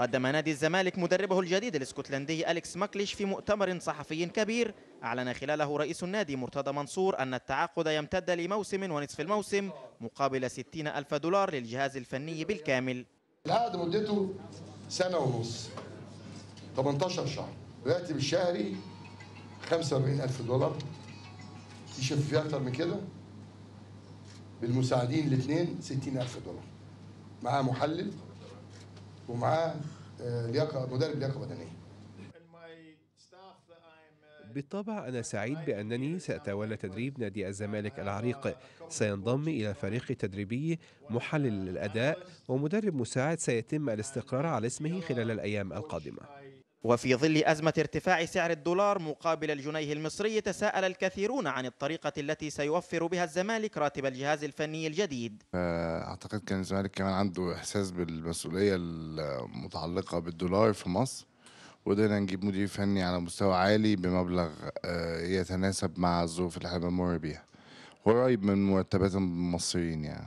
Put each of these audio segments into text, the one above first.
قدم نادي الزمالك مدربه الجديد الاسكتلندي أليكس ماكليش في مؤتمر صحفي كبير أعلن خلاله رئيس النادي مرتضى منصور أن التعاقد يمتد لموسم ونصف الموسم مقابل 60 ألف دولار للجهاز الفني بالكامل العقد مدته سنة ونص 18 شهر راتب الشهري 45 ألف دولار تشوف في أكتر من كده بالمساعدين الاثنين 60 ألف دولار معاه محلل ومعاه آه، لياقه مدرب لياقه بدنيه بالطبع أنا سعيد بأنني سأتولى تدريب نادي الزمالك العريق سينضم إلى فريق تدريبي محلل الأداء ومدرب مساعد سيتم الاستقرار على اسمه خلال الأيام القادمة وفي ظل أزمة ارتفاع سعر الدولار مقابل الجنيه المصري تساءل الكثيرون عن الطريقة التي سيوفر بها الزمالك راتب الجهاز الفني الجديد آه، أعتقد كان الزمالك كمان عنده إحساس بالمسؤولية المتعلقة بالدولار في مصر وقدرنا نجيب مدير فني على مستوى عالي بمبلغ آه، يتناسب مع الظروف اللي احنا بنمر بيها قريب من مرتبات المصريين يعني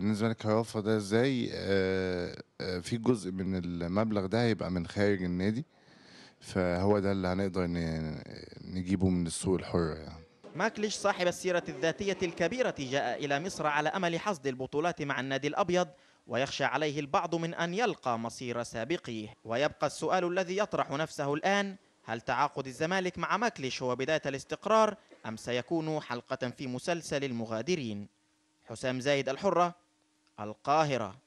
بالنسبه آه، لك هيوفر ده ازاي في جزء من المبلغ ده هيبقى من خارج النادي فهو ده اللي هنقدر نجيبه من السوق الحر يعني ماكليش صاحب السيرة الذاتية الكبيرة جاء إلى مصر على أمل حصد البطولات مع النادي الأبيض ويخشى عليه البعض من أن يلقى مصير سابقيه ويبقى السؤال الذي يطرح نفسه الآن هل تعاقد الزمالك مع ماكليش هو بداية الاستقرار أم سيكون حلقة في مسلسل المغادرين حسام زايد الحرة القاهرة